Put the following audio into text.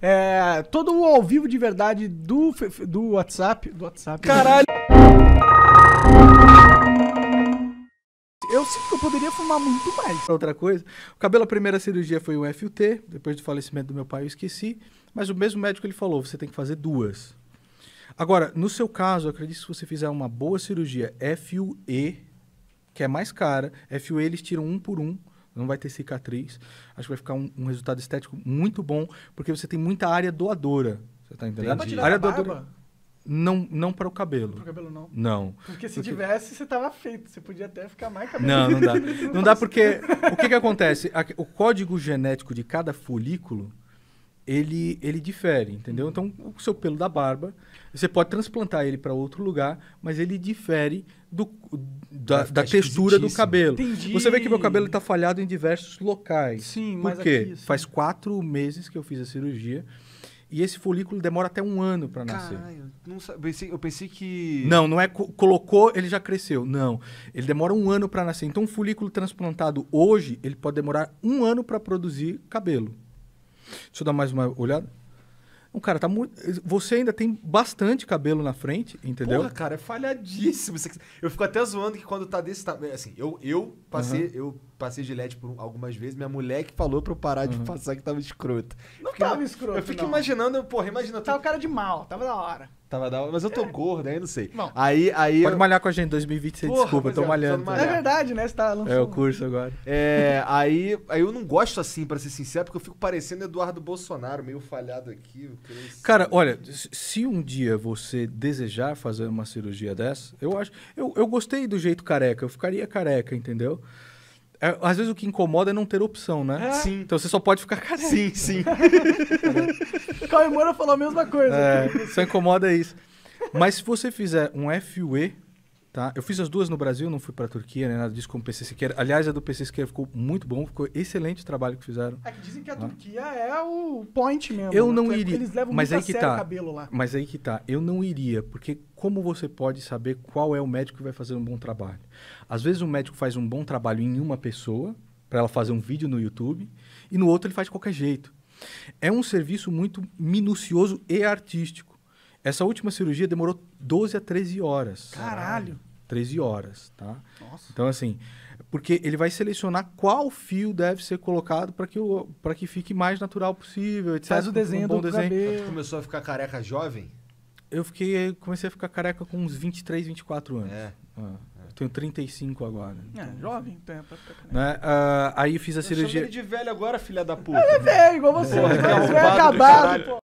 É, todo o ao vivo de verdade do, do WhatsApp. Do WhatsApp. Né? Caralho! Eu sinto que eu poderia fumar muito mais. Outra coisa, o cabelo, a primeira cirurgia foi um FUT, depois do falecimento do meu pai eu esqueci, mas o mesmo médico ele falou, você tem que fazer duas. Agora, no seu caso, eu acredito que se você fizer uma boa cirurgia FUE, que é mais cara, FUE eles tiram um por um, não vai ter cicatriz. Acho que vai ficar um, um resultado estético muito bom, porque você tem muita área doadora. Você tá entendendo? área doadora. Não, não para o cabelo. Não para o cabelo, não. Não. Porque se porque... tivesse, você estava feito. Você podia até ficar mais cabelo. Não, não dá. não dá porque... o que, que acontece? O código genético de cada folículo ele, ele difere, entendeu? Então, o seu pelo da barba, você pode transplantar ele para outro lugar, mas ele difere do, da, da textura do cabelo. Entendi. Você vê que meu cabelo está falhado em diversos locais. Sim, Por mas quê? Aqui, Faz quatro meses que eu fiz a cirurgia. E esse folículo demora até um ano para nascer. Caralho, não pensei, eu pensei que. Não, não é. Co colocou, ele já cresceu. Não. Ele demora um ano para nascer. Então, um folículo transplantado hoje, ele pode demorar um ano para produzir cabelo. Deixa eu dar mais uma olhada. Um cara, tá muito. Você ainda tem bastante cabelo na frente, entendeu? Porra, cara, é falhadíssimo. Eu fico até zoando que quando tá desse tamanho. Assim, eu, eu passei, uhum. eu passei gilete por algumas vezes, minha mulher que falou pra eu parar uhum. de passar que tava escroto. Não fiquei, tava escroto. Eu fico imaginando, porra, imagina. Tava tu... cara de mal, tava da hora. Tava da hora, mas eu tô é. gordo, aí não sei. Aí, aí Pode eu... malhar com a gente em 2020, você desculpa, eu tô é, malhando. Tá. É verdade, né? Você tá lançando. É o curso agora. É, aí, aí eu não gosto assim, para ser sincero, porque eu fico parecendo Eduardo Bolsonaro, meio falhado aqui. Cara, olha, se um dia você desejar fazer uma cirurgia dessa, eu acho. Eu, eu gostei do jeito careca, eu ficaria careca, entendeu? É, às vezes o que incomoda é não ter opção, né? É. Sim. Então você só pode ficar careca. Sim, sim. Tá Caio Moura falou a mesma coisa. É, só incomoda é isso. Mas se você fizer um FUE, Tá? Eu fiz as duas no Brasil, não fui para a Turquia, né? Nada disso com o PC Siqueira. Aliás, a do PC Siqueira ficou muito bom, ficou excelente o trabalho que fizeram. É que dizem que a tá? Turquia é o point mesmo. Eu né? não é iria. Eles levam mas muito aí que tá. cabelo lá. Mas aí que tá. Eu não iria, porque como você pode saber qual é o médico que vai fazer um bom trabalho? Às vezes um médico faz um bom trabalho em uma pessoa, para ela fazer um vídeo no YouTube, e no outro ele faz de qualquer jeito. É um serviço muito minucioso e artístico. Essa última cirurgia demorou 12 a 13 horas. Caralho! 13 horas, tá? Nossa. Então, assim, porque ele vai selecionar qual fio deve ser colocado para que, que fique mais natural possível, etc. Faz o desenho um bom do desenho. cabelo. Tu começou a ficar careca jovem? Eu fiquei, comecei a ficar careca com uns 23, 24 anos. É. Ah, é. tenho 35 agora. Então, é, jovem, então é pra né? ah, Aí fiz a eu cirurgia. de velho agora, filha da puta. Ele é velho, igual você. É, Você é, é acabado, pô.